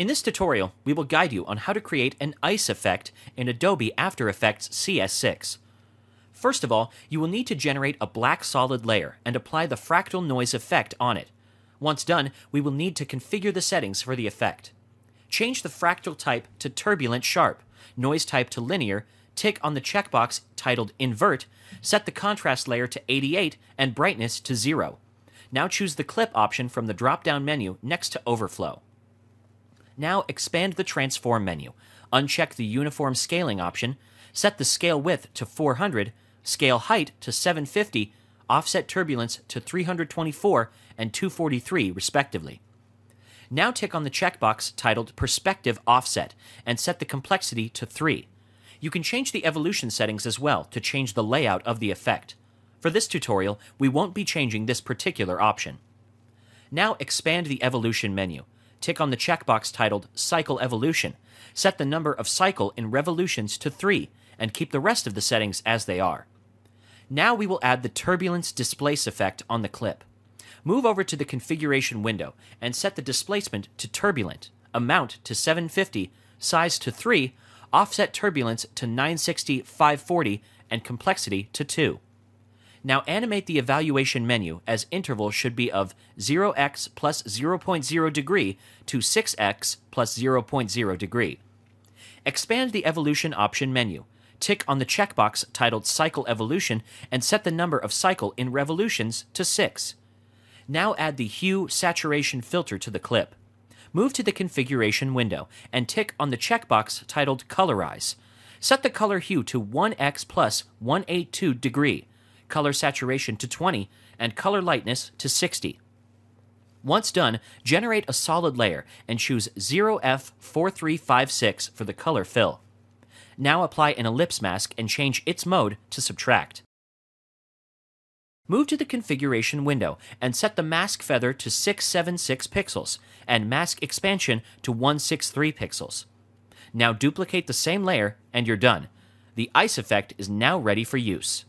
In this tutorial, we will guide you on how to create an ice effect in Adobe After Effects CS6. First of all, you will need to generate a black solid layer and apply the fractal noise effect on it. Once done, we will need to configure the settings for the effect. Change the fractal type to turbulent sharp, noise type to linear, tick on the checkbox titled Invert, set the contrast layer to 88 and brightness to 0. Now choose the clip option from the drop-down menu next to Overflow. Now expand the transform menu. Uncheck the uniform scaling option. Set the scale width to 400, scale height to 750, offset turbulence to 324 and 243 respectively. Now tick on the checkbox titled Perspective Offset and set the complexity to 3. You can change the evolution settings as well to change the layout of the effect. For this tutorial, we won't be changing this particular option. Now expand the evolution menu tick on the checkbox titled Cycle Evolution, set the number of cycle in revolutions to 3, and keep the rest of the settings as they are. Now we will add the turbulence displace effect on the clip. Move over to the configuration window and set the displacement to turbulent, amount to 750, size to 3, offset turbulence to 960, 540, and complexity to 2. Now animate the evaluation menu as intervals should be of 0x plus 0.0 degree to 6x plus 0.0 degree. Expand the evolution option menu. Tick on the checkbox titled Cycle Evolution and set the number of cycle in revolutions to 6. Now add the Hue Saturation filter to the clip. Move to the Configuration window and tick on the checkbox titled Colorize. Set the color hue to 1x plus 182 degree color saturation to 20, and color lightness to 60. Once done, generate a solid layer and choose 0F4356 for the color fill. Now apply an ellipse mask and change its mode to subtract. Move to the configuration window and set the mask feather to 676 pixels and mask expansion to 163 pixels. Now duplicate the same layer and you're done. The ice effect is now ready for use.